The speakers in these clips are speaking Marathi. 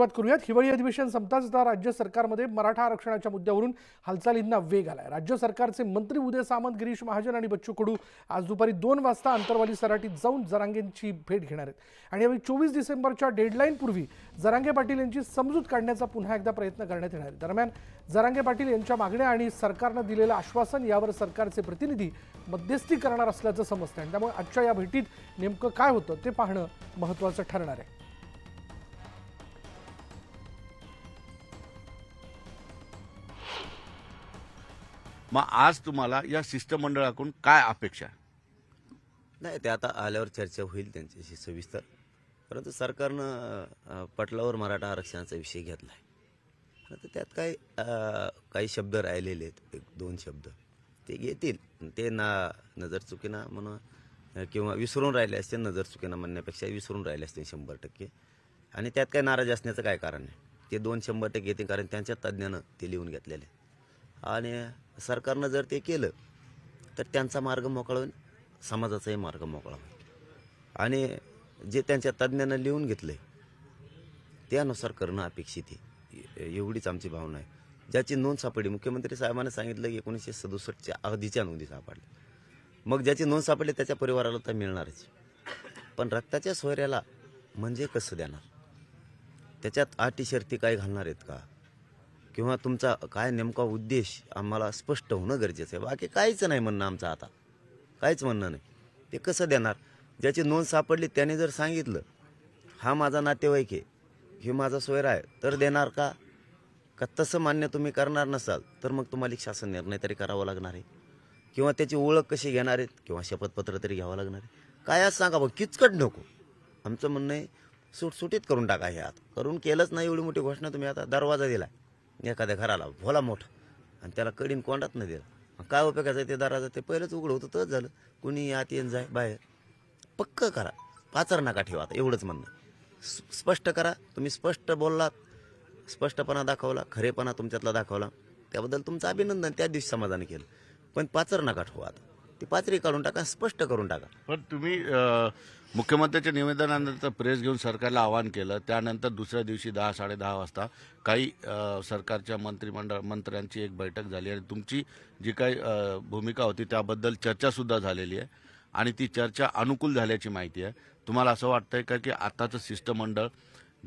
सुरुवात करूयात हिवाळी अधिवेशन संपताच आता राज्य सरकारमध्ये मराठा आरक्षणाच्या मुद्द्यावरून हालचालींना वेग आलाय राज्य सरकारचे मंत्री उदय सामंत गिरीश महाजन आणि बच्चू कडू आज दुपारी दोन वाजता अंतरवाली सराटीत जाऊन जरांगेंची भेट घेणार आहेत आणि यावेळी चोवीस डिसेंबरच्या डेडलाईनपूर्वी जरांगे पाटील यांची समजूत काढण्याचा पुन्हा एकदा प्रयत्न करण्यात येणार आहे दरम्यान जरांगे पाटील यांच्या मागण्या आणि सरकारनं दिलेलं आश्वासन यावर सरकारचे प्रतिनिधी मध्यस्थी करणार असल्याचं समजतं आणि त्यामुळे आजच्या या भेटीत नेमकं काय होतं ते पाहणं महत्त्वाचं ठरणार आहे मग आज तुम्हाला या शिष्टमंडळाकडून काय अपेक्षा नाही ते आता आल्यावर चर्चा होईल त्यांच्याशी सविस्तर परंतु सरकारनं पटलावर मराठा आरक्षणाचा विषय घेतला आहे तर त्यात काही काही शब्द राहिलेले आहेत एक दोन शब्द ते घेतील ते ना नजर चुकीना म्हणून किंवा विसरून राहिले असते नजर चुकीना म्हणण्यापेक्षा विसरून राहिले असते शंभर टक्के आणि त्यात काय नाराज असण्याचं काय कारण आहे ते दोन शंभर टक्के येते कारण त्यांच्या तज्ज्ञानं ते लिहून घेतलेले आणि सरकारनं जर ते केलं तर त्यांचा मार्ग मोकळा होईल समाजाचाही मार्ग मोकळा होईल आणि जे त्यांच्या तज्ज्ञांना लिहून घेतलं त्यानुसार करणं अपेक्षित आहे एवढीच आमची भावना आहे ज्याची नोंद सापडली मुख्यमंत्री साहेबांना सांगितलं की एकोणीसशे सदुसष्टच्या अगदीच्या नोंदी सापडल्या मग ज्याची नोंद सापडली त्याच्या परिवाराला तर मिळणारच पण रक्ताच्या सोयऱ्याला म्हणजे कसं देणार त्याच्यात आटी शर्ती काय घालणार आहेत का किंवा तुमचा काय नेमका उद्देश आम्हाला स्पष्ट होणं गरजेचं आहे बाकी काहीच नाही म्हणणं आमचं आता काहीच म्हणणं नाही ते कसं देणार ज्याची नोंद सापडली त्याने जर सांगितलं हा माझा नातेवाईक आहे हे माझा सोयरा आहे तर देणार का का तसं मान्य तुम्ही करणार नसाल तर मग तुम्हाला एक शासन निर्णय तरी करावा लागणार आहे किंवा त्याची ओळख कशी घेणार आहेत किंवा शपथपत्र तरी घ्यावं लागणार आहे काय आज सांगा बघ किचकट नको आमचं म्हणणं आहे सुटसुटीत करून टाका हे आता करून केलंच नाही एवढी मोठी घोषणा तुम्ही आता दरवाजा दिला एखाद्या घराला भोला मोठा आणि त्याला कडीन कोंडात न दिला काय उपयोगाचं ते दाराचं ते पहिलंच उघडं होतं तर झालं कुणी आत येऊन जाय बाहेर पक्क करा पाचर नका ठेवा आता एवढंच म्हणणं स्पष्ट करा तुम्ही स्पष्ट बोललात स्पष्टपणा दाखवला खरेपणा तुमच्यातला दाखवला त्याबद्दल तुमचं अभिनंदन त्या दिवशी समाजाने केलं पण पाचर नका ठेवा आता ती पाचरी काढून टाका स्पष्ट करून टाका पण तुम्ही मुख्यमंत्र्यांच्या निवेदनानंतर प्रेस घेऊन सरकारला आवाहन केलं त्यानंतर दुसऱ्या दिवशी दहा दहा वाजता काही सरकारच्या मंत्रिमंडळ मंत्र्यांची एक बैठक झाली आणि तुमची जी काही भूमिका होती त्याबद्दल चर्चासुद्धा झालेली आहे आणि ती चर्चा अनुकूल झाल्याची माहिती आहे तुम्हाला असं वाटतंय का की आताचं शिष्टमंडळ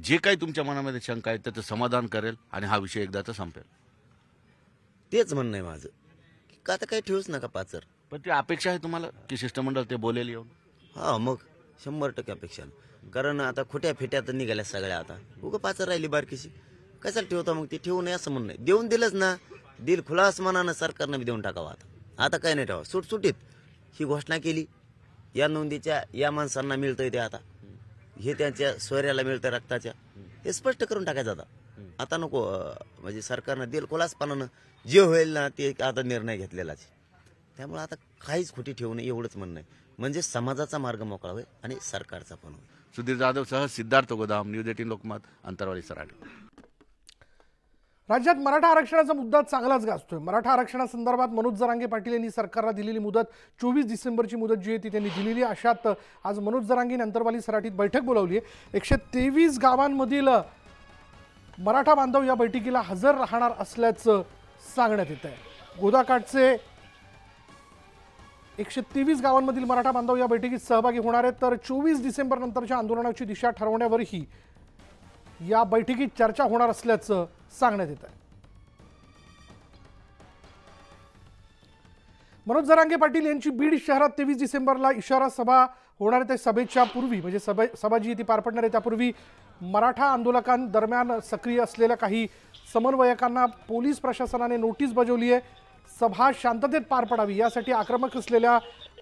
जे काही तुमच्या मनामध्ये शंका आहेत त्याचं समाधान करेल आणि हा विषय एकदाचा संपेल तेच म्हणणं आहे माझं का आता काही ठेवूच नका पाचर पण ती अपेक्षा आहे तुम्हाला की शिष्टमंडळ ते बोलेल येऊन हा मग शंभर टक्के अपेक्षा कारण आता खोट्या फेट्या तर निघाल्या सगळ्या आता उगं पाच राहिली बारकीशी कशाला ठेवतो मग ती ठेवू नये असं म्हणणं नाही देऊन दिलंच ना दिल खुला असमानानं सरकारनं बी देऊन टाकावं आता आता काय नाही ठेवा सुटसुटीत ही घोषणा केली या नोंदीच्या या माणसांना मिळतंय ते आता हे त्यांच्या सोयऱ्याला मिळतं रक्ताच्या हे स्पष्ट करून टाकायचं आता आता नको म्हणजे सरकारनं दिल खुलासपणानं जे होईल ना ते आता निर्णय घेतलेलाच त्यामुळे आता काहीच खोटी ठेवू नये एवढंच म्हणणं आहे म्हणजे समाजाचा मार्ग मोकळा होईल आणि सरकारचा पण सुधीर जाधव सह सिद्धार्थ गोदाम न्यूज एटीन लोकमत अंतरवाडी सराड राज्यात मराठा आरक्षणाचा मुद्दा चांगलाच गाजतोय मराठा आरक्षणासंदर्भात मनोज जरांगे पाटील यांनी सरकारला दिलेली मुदत चोवीस डिसेंबरची मुदत जी आहे ती त्यांनी दिलेली अशात आज मनोज जरांगे अंतरवाली सराठीत बैठक बोलावली आहे एकशे तेवीस गावांमधील मराठा बांधव या बैठकीला हजर राहणार असल्याचं सांगण्यात येत आहे गोदाकाठचे एकशे तेवीस गावांमधील मराठा बांधव या बैठकीत सहभागी होणार आहेत तर चोवीस डिसेंबर नंतरच्या आंदोलनाची दिशा ठरवण्यावरही या बैठकीत चर्चा होणार असल्याचं सांगण्यात येत आहे मनोज जरांगे पाटील यांची बीड शहरात तेवीस डिसेंबरला इशारा सभा होणार आहे त्या सभेच्या पूर्वी म्हणजे सभे सभा जी ती पार पडणार आहे त्यापूर्वी मराठा आंदोलकांदरम्यान सक्रिय असलेल्या काही समन्वयकांना पोलीस प्रशासनाने नोटीस बजावली आहे सभा शांततेत पार पडावी यासाठी आक्रमक असलेल्या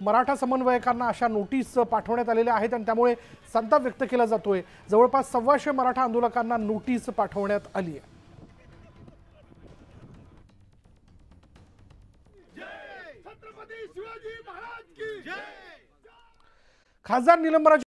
मराठा समन्वयकांना अशा नोटीस पाठवण्यात आलेल्या आहेत आणि त्यामुळे संताप व्यक्त केला जातोय जवळपास सव्वाशे मराठा आंदोलकांना नोटीस पाठवण्यात आली आहे खासदार निलंबराज